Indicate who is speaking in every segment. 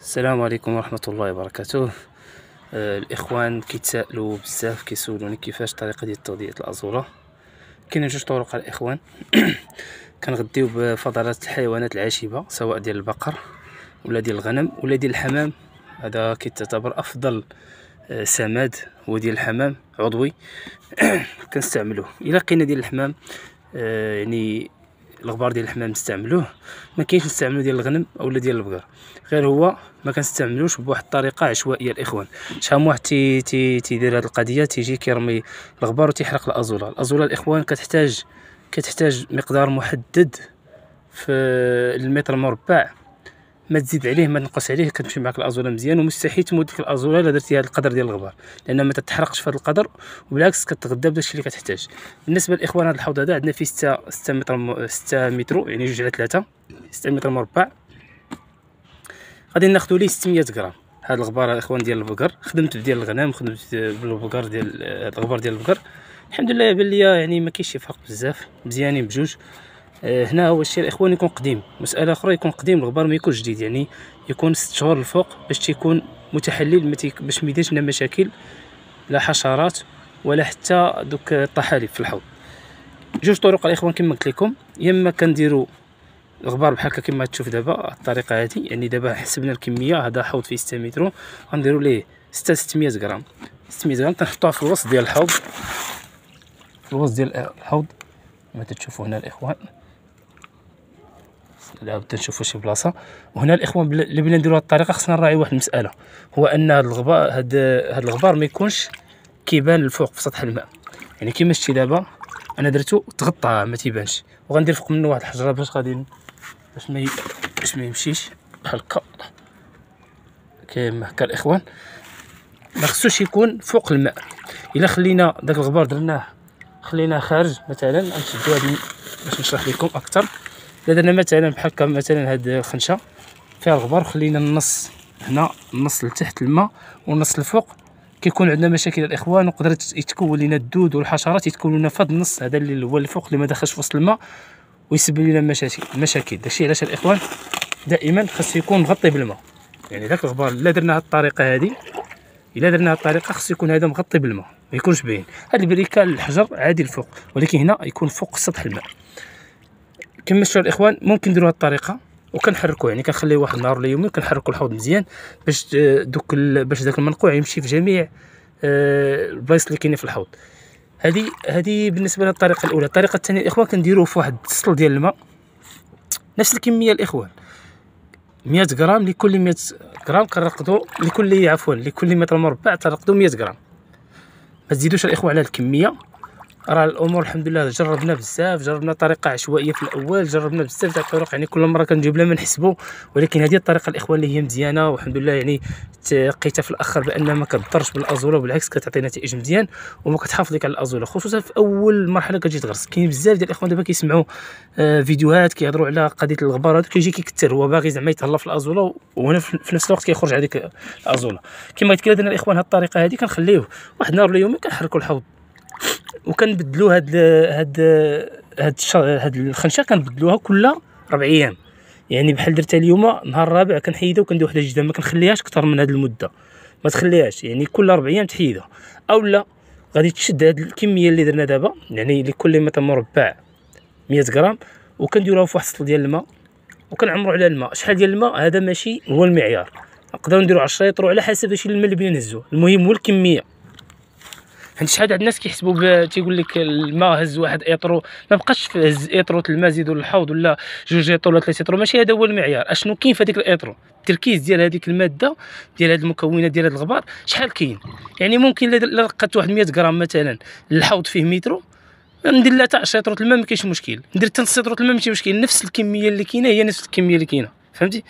Speaker 1: السلام عليكم ورحمة الله وبركاته آه الإخوان كيتسائلوا بزاف كيسولوني كيفاش طريقة ديال تغذية الأزورة كاينه جوج طرق الإخوان كنغديو بفضلات الحيوانات العاشبه سواء ديال البقر ولا ديال الغنم ولا ديال الحمام هذا كيتعتبر أفضل آه، سماد هو ديال الحمام عضوي كنستعملوه إلا لقينا ديال الحمام آه يعني الغبار ديال الحمام نستعملوه ما كاينش نستعملو ديال الغنم اولا ديال البقر غير هو ما كنستعملوش بواحد الطريقه عشوائيه الاخوان شحال واحد تي تي تيدير هاد القضيه تيجي كيرمي الغبار وتيحرق الازولا الازولا الاخوان كتحتاج كتحتاج مقدار محدد في المتر مربع ما تزيد عليه ما تنقص عليه كتمشي معاك الازوله مزيان ومستحيل تموت ديك الازوله الا درتي هذا القدر ديال الغبار لان ما تتحرقش في هذا القدر وبالعكس كتغدى بداكشي الشيء اللي كتحتاج بالنسبه للاخوان هذا الحوض هذا عندنا فيه 6 6 متر 6 متر يعني جوج على 3 6 متر مربع غادي ناخذ ليه 600 غرام هذا الغبار الاخوان ديال البقر خدمت ديال الغنم خدمت بالبقر ديال الغبار ديال البقر الحمد لله بان ليا يعني ما كاينش شي فرق بزاف مزيانين بجوج آه، هنا هو الشيء الاخوان يكون قديم مساله اخرى يكون قديم الغبار ما يكون جديد يعني يكون ست شهور الفوق باش تيكون متحلل باش ما يديرش لنا مشاكل لا حشرات ولا حتى دوك الطحالب في الحوض جوج طرق الاخوان كما قلت لكم يا اما كنديروا الغبار بحال هكا كما تشوف دابا الطريقه هذه يعني دابا حسبنا الكميه هذا حوض فيه 6 متر غنديروا ليه 6 600 غرام 600 غرام تنحطوها في الوسط ديال الحوض في الوسط ديال الحوض كما تشوفوا هنا الاخوان عاوتا نشوفوا شي بلاصه وهنا الاخوان اللي بغينا نديروا هذه الطريقه خصنا نراعي واحد المساله هو ان هذا الغبار هذا الغبار ما يكونش كيبان الفوق في سطح الماء يعني كما شتي دابا انا درتو تغطى ما تيبانش وغندير فوق منه واحد الحجره باش غادي باش ما باش ما يمشيش بحال هكا كما هكا الاخوان ما خصوش يكون فوق الماء الا خلينا داك الغبار درناه خليناه خارج مثلا غنشدو هاد باش نشرح لكم اكثر درنا مثلا بحال مثلا هاد الخنشه فيها الغبار خلينا النص هنا النص لتحت الماء والنص الفوق كيكون عندنا مشاكل الاخوان وقدر يتكون لنا الدود والحشرات لنا في النص هذا اللي هو الفوق اللي ما دخلش في وسط الماء ويسبب لنا مشاكل مشاكل داكشي علاش الاخوان دائما خاص يكون مغطي بالماء يعني داك الغبار الا درنا هاد الطريقه هادي الا درنا هاد الطريقه خاص يكون هذا مغطي بالماء ما يكونش باين هاد البريكه الحجر عادي الفوق ولكن هنا يكون فوق سطح الماء كما شفتوا الاخوان ممكن نديروا هذه الطريقه وكنحركوه يعني كنخليه واحد النهار ولا يومين كنحركوا الحوض مزيان باش دوك باش داك المنقوع يمشي في جميع آه، البلايص اللي كاينين في الحوض هذه هذه بالنسبه للطريقه الاولى الطريقه الثانيه الاخوان كنديروه في واحد السطل ديال الماء نفس الكميه الاخوان 100 غرام لكل 100 غرام كنرقدوا لكل عفوا لكل متر مربع ترقدوا 100 غرام ما تزيدوش الاخوان على الكميه راه الامور الحمد لله جربنا بزاف جربنا طريقه عشوائيه في الاول جربنا بزاف تاع الطرق يعني كل مره كنجيب لها ما نحسبوا ولكن هذه الطريقه الاخوان اللي هي مزيانه والحمد لله يعني تقيتها في الاخر بان ما كضرش بالازوله وبالعكس كتعطي نتائج مزيان وما كتحافظ لك على الازوله خصوصا في اول مرحله كتجي تغرس كاين بزاف ديال الاخوان دابا كيسمعوا آه فيديوهات كيهضروا على قضيه الغبار هذا كيجي كيكثر هو باغي زعما يتهلا في الازوله وهنا في نفس الوقت كيخرج عليك الازوله كما قلت لك الاخوان هذه الطريقه هذه كنخليوه واحد النهار ولا يومين كنحركوا الحوض وكنبدلو هاد هاد هاد هاد الخنشه كنبدلوها كل ربع ايام يعني بحال درتها اليوم نهار الرابع كنحيدها وكندير واحده جديده ما كنخليهاش اكثر من هاد المده ما تخليهاش يعني كل ربع ايام تحيدها اولا غادي تشد هاد الكميه اللي درنا دابا يعني لكل متر مربع 100 غرام وكنديروها في واحد السطل ديال الماء وكنعمروا على الماء شحال ديال الماء هذا ماشي هو المعيار نقدروا نديروا 10 لتر على حسب اش الماء اللي بغينا نهزو المهم هو الكميه حيت شحال عند الناس كيحسبوا تيقول لك الماء هز واحد ايطرو ما بقاش هز ايطرو الماء زيدوا الحوض ولا جوج ايطرو ولا ثلاثه ايطرو ماشي هذا هو المعيار اشنو كاين في هذيك الايطرو التركيز ديال هذيك الماده ديال هذه المكونات ديال هذا الغبار شحال كاين يعني ممكن الا لقات واحد 100 غرام مثلا الحوض فيه مترو ندير لها تاع 10 الماء ما كاينش مشكل ندير تاع 6 الماء ماشي مشكل نفس الكميه اللي كاينه هي نفس الكميه اللي كاينه فهمتي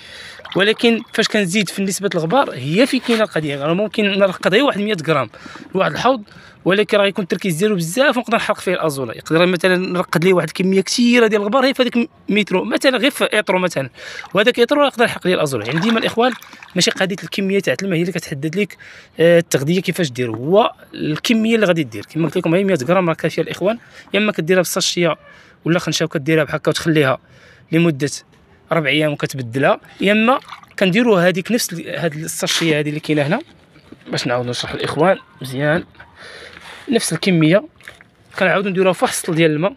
Speaker 1: ولكن فاش كنزيد في نسبه الغبار هي فين كاينه القضيه راه يعني ممكن نرقد غير واحد 100 غرام لواحد الحوض ولكن راه يكون التركيز ديالو بزاف ونقدر نحرق فيه الازولا يقدر مثلا نرقد ليه واحد الكميه كثيره ديال الغبار هي في هذاك مترو مثلا غير في ايترو مثلا وهذاك ايترو يقدر يحرق ليه الازولا يعني ديما الاخوان ماشي قضيه الكميه تاع الماء هي اللي كتحدد لك آه، التغذيه كيفاش دير هو الكميه اللي غادي دير كما قلت لكم هي 100 غرام راه كافيه الاخوان يا اما كديرها بصاشيه ولا خنشه وكديرها بحال هكا وتخليها لمده ربع ايام وكتبدلها يا اما كنديروا هذيك نفس هاد الساشيه هذه اللي كاينه هنا باش نعاود نشرح الاخوان مزيان نفس الكميه كنعاودوا نديروها فحص ديال الماء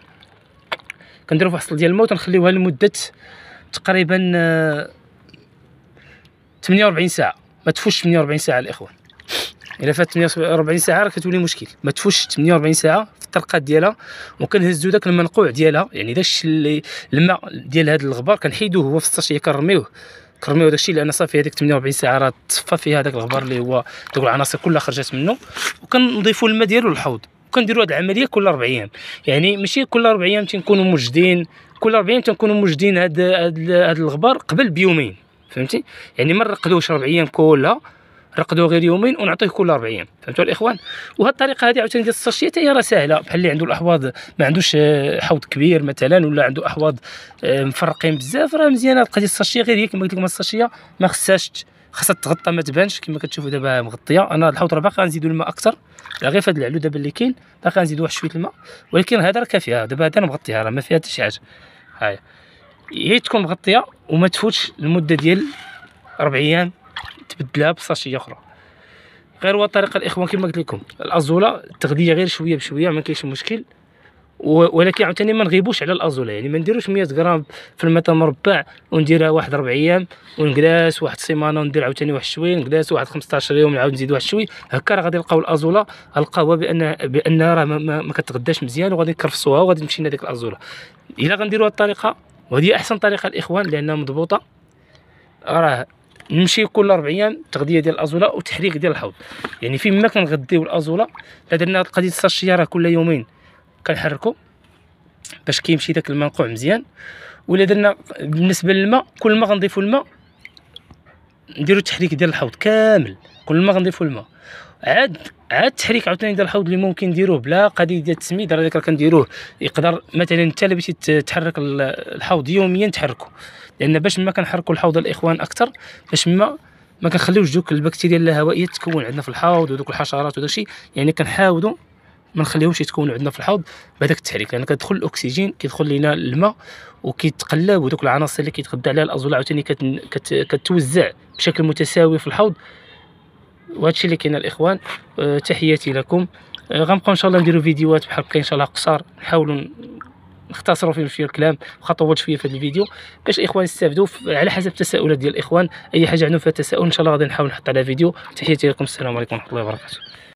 Speaker 1: كنديروا فحص ديال الماء وتنخليوها لمده تقريبا 48 آه، ساعه ما تفوتش 48 ساعه الاخوان الا فات 48 ساعه راه كتولي مشكل ما تفوتش 48 ساعه الطرقات ديالها وكنهزو داك المنقوع ديالها يعني داك الشيء اللي الماء ديال هذا الغبار كنحيدوه هو في الساشيه كنرميوه كرميو داكشي لان صافي هذيك 48 ساعه راه تصفى فيها داك الغبار اللي هو دوك العناصر كلها خرجت منه وكنضيفو الماء ديالو للحوض وكنديروا هذه العمليه كل اربع ايام يعني ماشي كل اربع ايام تنكونوا موجدين كل اربع ايام تنكونوا موجدين هذا الغبار قبل بيومين فهمتي يعني ما نرقدوش اربع ايام كلها رقدوا غير يومين ونعطيه كل 40 يوم فهمتوا الاخوان وهذه الطريقه هذه عاوتاني ديال الساشيه حتى هي راه سهله بحال اللي عنده الاحواض ما عندوش آه، حوض كبير مثلا ولا عنده احواض آه، مفرقين بزاف راه مزيانه تلقى الساشيه غير هي كما قلت لكم الساشيه ما خصهاش خاصها تغطى ما تبانش كما كتشوفوا دابا مغطيه انا الحوض راه باقي غنزيدوا الماء اكثر غير في هذا العلو دابا اللي كاين باقي غنزيدوا واحد شويه الماء ولكن هذا راه كافي دابا هذا مغطيها راه ما فيها حتى شي حاجه هاي هي تكون مغطيه وما تفوتش المده ديال 4 ايام تبدلها بساشيه اخرى غير هو الطريقه الاخوان كما قلت لكم الازوله التغذيه غير شويه بشويه ما كاينش مشكل ولكن عاوتاني ما نغيبوش على الازوله يعني ما نديروش 100 غرام في المتر مربع ونديرها واحد ربع ايام ونجلس واحد السيمانه وندير عاوتاني واحد شوي نجلس واحد 15 يوم نعاود نزيد واحد شوي هكا راه غادي نلقاو الازوله القهوه بان بان راه ما, ما, ما كتغداش مزيان وغادي نكرفصوها وغادي نمشي لهذيك الازوله الا غنديروا هذه الطريقه وهذه احسن طريقه الاخوان لانها مضبوطه راه نمشي كل اربع ايام تغذيه ديال الازوله وتحريك ديال الحوض يعني فين ما كنغذيو الازوله لا درنا هاد القضيه الشياره كل يومين كنحركو باش كيمشي داك المنقوع مزيان ولا درنا بالنسبه للماء كل ما غنضيفو الماء نديرو تحريك ديال الحوض كامل كل ما غنضيفو الماء عاد عاد التحريك عاوتاني ديال الحوض اللي ممكن نديروه بلا قضيه ديال التسميد راه كان كنديروه يقدر مثلا انت اللي بغيتي تحرك الحوض يوميا تحركو لان باش ما كنحركوا الحوض الاخوان اكثر باش ما ما كنخليوش دوك البكتيريا الهوائيه تكون عندنا في الحوض ودوك الحشرات وداك الشيء يعني كنحاولوا ما نخليهمش يتكونوا عندنا في الحوض بهذاك التحريك لان يعني كتدخل الاكسجين كيدخل لينا الماء وكيتقلب ودوك العناصر اللي كيتغذى عليها الازولا عاوتاني كتوزع بشكل متساوي في الحوض وهادشي اللي كاين الاخوان آه، تحياتي لكم آه، غنبقاو ان شاء الله نديرو فيديوهات بحال هكا ان شاء الله قصار نحاولوا نختصروا فيهم شويه الكلام واخا طولت شويه في هذا الفيديو باش الاخوان يستافدوا على حسب التساؤلات ديال الاخوان اي حاجه عندهم فيها تساؤل ان شاء الله غادي نحاول نحط على فيديو تحياتي لكم السلام عليكم ورحمه الله وبركاته